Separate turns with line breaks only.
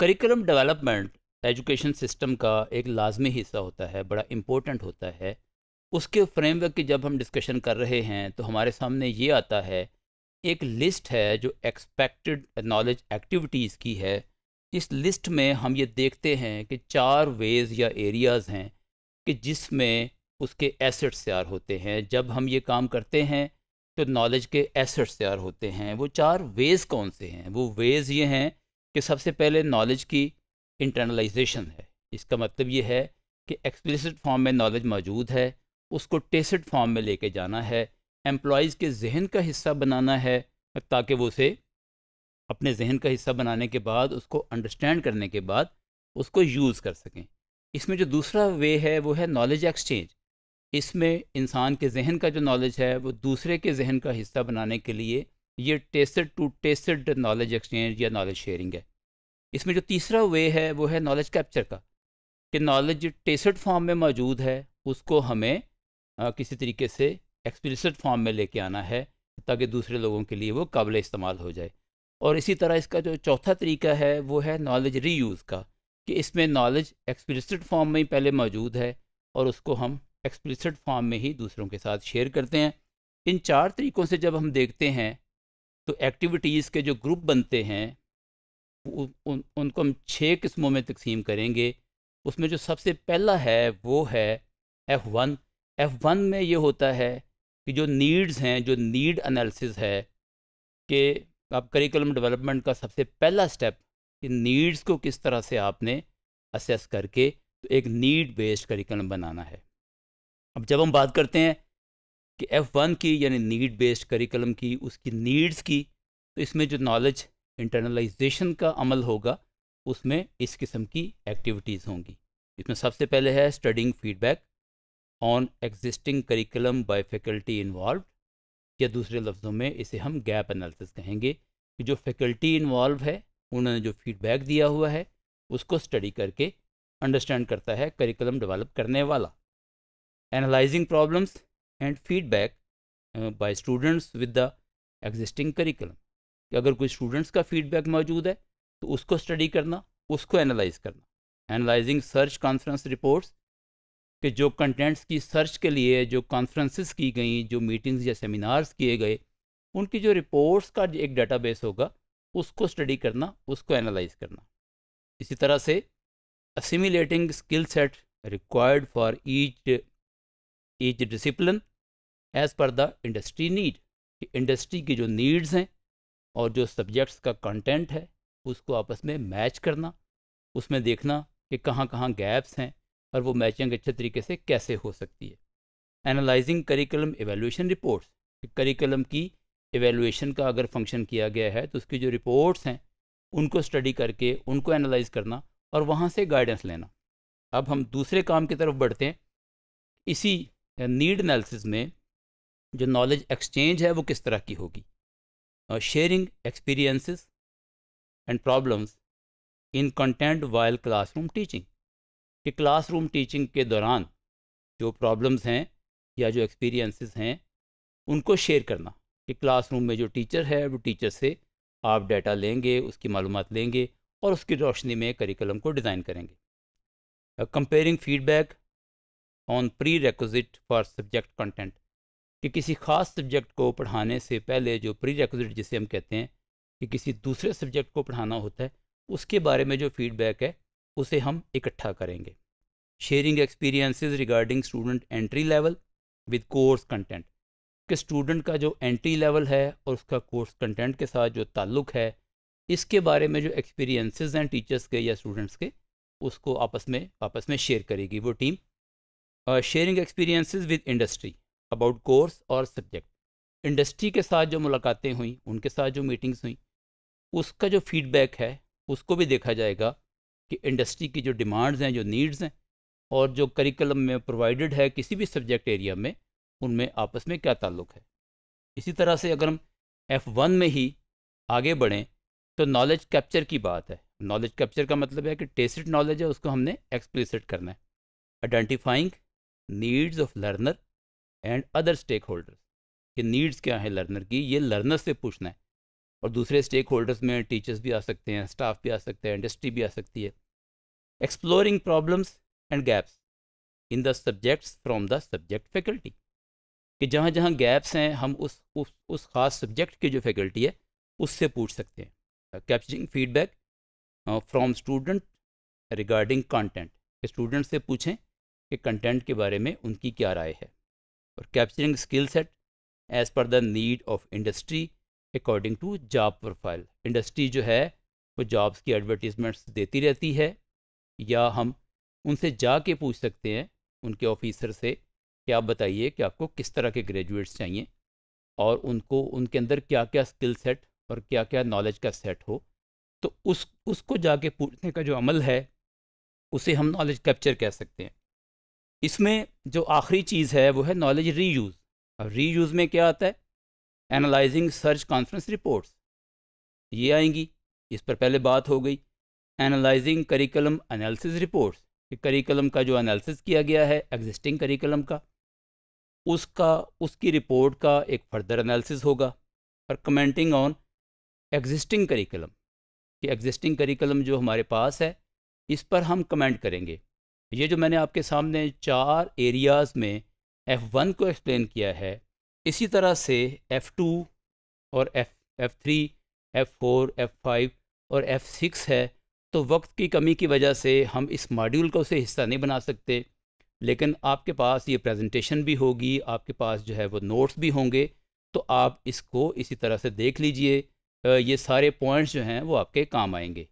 curriculum development education system का एक लाजमी हिस्सा होता है बड़ा इम्पोर्टेंट होता है उसके फ्रेमवर्क की जब हम डिस्कशन कर रहे हैं तो हमारे सामने ये आता है एक लिस्ट है जो एक्सपेक्टेड नॉलेज एक्टिविटीज़ की है इस लिस्ट में हम ये देखते हैं कि चार वेज़ या एरियाज़ हैं कि जिसमें उसके एसेट्स तैयार होते हैं जब हम ये काम करते हैं तो नॉलेज के एसेट्स तैयार होते हैं वो चार वेज़ कौन से हैं वो वेज़ ये हैं कि सबसे पहले नॉलेज की इंटरनलाइजेशन है इसका मतलब ये है कि एक्सप्लिसिट फॉर्म में नॉलेज मौजूद है उसको टेसड फॉर्म में लेके जाना है एम्प्लॉयज़ के जहन का हिस्सा बनाना है ताकि वो उसे अपने जहन का हिस्सा बनाने के बाद उसको अंडरस्टैंड करने के बाद उसको यूज़ कर सकें इसमें जो दूसरा वे है वो है नॉलेज एक्सचेंज इसमें इंसान के जहन का जो नॉलेज है वो दूसरे के जहन का हिस्सा बनाने के लिए ये tested to tested knowledge exchange या नॉलेज शेयरिंग है इसमें जो तीसरा वे है वो है नॉलेज कैप्चर का कि नॉलेज टेस्टेड फॉर्म में मौजूद है उसको हमें आ, किसी तरीके से एक्सप्लिसिट फॉर्म में लेके आना है ताकि दूसरे लोगों के लिए वो काबिल इस्तेमाल हो जाए और इसी तरह इसका जो चौथा तरीका है वो है नॉलेज रीयूज़ का कि इसमें नॉलेज एक्सप्लिसिट फॉर्म में ही पहले मौजूद है और उसको हम एक्सप्लिसिट फॉर्म में ही दूसरों के साथ शेयर करते हैं इन चार तरीक़ों से जब हम देखते हैं तो एक्टिविटीज़ के जो ग्रुप बनते हैं उ, उन, उनको हम छः किस्मों में तकसीम करेंगे उसमें जो सबसे पहला है वो है एफ़ वन एफ़ वन में ये होता है कि जो नीड्स हैं जो नीड एनालिसिस है कि आप करिकुलम डेवलपमेंट का सबसे पहला स्टेप कि नीड्स को किस तरह से आपने असेस करके तो एक नीड बेस्ड करिकुलम बनाना है अब जब हम बात करते हैं कि एफ़ वन की यानी नीड बेस्ड करिकुलम की उसकी नीड्स की तो इसमें जो नॉलेज इंटरनलाइजेशन का अमल होगा उसमें इस किस्म की एक्टिविटीज़ होंगी इसमें सबसे पहले है studying feedback on existing curriculum by faculty involve या दूसरे लफ्ज़ों में इसे हम गैप एनालिसिस कहेंगे कि जो फैकल्टी इन्वॉल्व है उन्होंने जो फीडबैक दिया हुआ है उसको स्टडी करके अंडरस्टैंड करता है करिकुलम डेवलप करने वाला analysing problems and feedback by students with the existing curriculum कि अगर कोई स्टूडेंट्स का फीडबैक मौजूद है तो उसको स्टडी करना उसको एनालाइज करना एनालाइजिंग सर्च कॉन्फ्रेंस रिपोर्ट्स कि जो कंटेंट्स की सर्च के लिए जो कॉन्फ्रेंसिस की गई जो मीटिंग्स या सेमिनार्स किए गए उनकी जो रिपोर्ट्स का एक बेस होगा उसको स्टडी करना उसको एनालाइज करना इसी तरह से assimilating skill set required for each each discipline as per the industry need industry की जो नीड्स हैं और जो सब्जेक्ट्स का कंटेंट है उसको आपस में मैच करना उसमें देखना कि कहाँ कहाँ गैप्स हैं और वो मैचिंग अच्छे तरीके से कैसे हो सकती है analysing curriculum evaluation reports curriculum की एवेलुएशन का अगर फंक्शन किया गया है तो उसकी जो रिपोर्ट्स हैं उनको स्टडी करके उनको एनालाइज करना और वहाँ से गाइडेंस लेना अब हम दूसरे काम की तरफ बढ़ते हैं इसी नीड एनालिसिस में जो नॉलेज एक्सचेंज है वो किस तरह की होगी sharing experiences and problems in content while classroom teaching कि क्लासरूम टीचिंग के दौरान जो प्रॉब्लम्स हैं या जो एक्सपीरियंसेस हैं उनको शेयर करना कि क्लासरूम में जो टीचर है वो टीचर से आप डाटा लेंगे उसकी मालूम लेंगे और उसकी रोशनी में करिकुलम को डिज़ाइन करेंगे comparing feedback on prerequisite for subject content कि किसी खास सब्जेक्ट को पढ़ाने से पहले जो प्री रिक्विजिट जिसे हम कहते हैं कि किसी दूसरे सब्जेक्ट को पढ़ाना होता है उसके बारे में जो फीडबैक है उसे हम इकट्ठा करेंगे sharing experiences regarding student entry level with course content कि स्टूडेंट का जो एंट्री लेवल है और उसका कोर्स कंटेंट के साथ जो ताल्लुक़ है इसके बारे में जो एक्सपीरियंसेस हैं टीचर्स के या स्टूडेंट्स के उसको आपस में आपस में शेयर करेगी वो team sharing experiences with industry about course और सब्जेक्ट इंडस्ट्री के साथ जो मुलाकातें हुई उनके साथ जो मीटिंग्स हुई उसका जो फीडबैक है उसको भी देखा जाएगा कि इंडस्ट्री की जो डिमांड्स हैं जो नीड्स हैं और जो करिकुलम में प्रोवाइडेड है किसी भी सब्जेक्ट एरिया में उनमें आपस में क्या ताल्लुक है इसी तरह से अगर हम एफ़ वन में ही आगे बढ़ें तो नॉलेज कैप्चर की बात है नॉलेज कैप्चर का मतलब है कि टेस्ट नॉलेज है उसको हमने एक्सप्लिसिट करना है identifying needs of learner and other stakeholders कि नीड्स क्या है लर्नर की ये लर्नर से पूछना है और दूसरे स्टेक होल्डर्स में टीचर्स भी आ सकते हैं स्टाफ भी आ सकते हैं इंडस्ट्री भी आ सकती है exploring problems and gaps in the subjects from the subject faculty कि जहाँ जहाँ गैप्स हैं हम उस उस उस खास सब्जेक्ट की जो फैकल्टी है उससे पूछ सकते हैं capturing feedback from student regarding content student से पूछें कि कंटेंट के बारे में उनकी क्या राय है और capturing skill set as per the need of industry according to job profile industry जो है वो जॉब्स की एडवर्टीज़मेंट्स देती रहती है या हम उनसे जा के पूछ सकते हैं उनके ऑफिसर से कि आप बताइए कि आपको किस तरह के ग्रेजुएट्स चाहिए और उनको उनके अंदर क्या क्या स्किल सेट और क्या क्या नॉलेज का सेट हो तो उस उसको जाके पूछने का जो अमल है उसे हम नॉलेज कैप्चर कह सकते हैं इसमें जो आखिरी चीज़ है वो है नॉलेज री अब री में क्या आता है एनालाइजिंग सर्च कॉन्फ्रेंस रिपोर्ट्स ये आएंगी इस पर पहले बात हो गई एनालाइजिंग करिकुलम एनालिसिस रिपोर्ट्स कि करिकुलम का जो एनालिसिस किया गया है एग्जिस्टिंग करिकुलम का उसका उसकी रिपोर्ट का एक फर्दर एनालिसिस होगा और कमेंटिंग ऑन एग्जिस्टिंग करिकुलम कि एग्जिस्टिंग करिकुलम जो हमारे पास है इस पर हम कमेंट करेंगे ये जो मैंने आपके सामने चार एरियाज़ में F1 को एक्सप्लेन किया है इसी तरह से F2 और F F3, F4, F5 और F6 है तो वक्त की कमी की वजह से हम इस मॉड्यूल का उसे हिस्सा नहीं बना सकते लेकिन आपके पास ये प्रेजेंटेशन भी होगी आपके पास जो है वो नोट्स भी होंगे तो आप इसको इसी तरह से देख लीजिए ये सारे पॉइंट्स जो हैं वो आपके काम आएंगे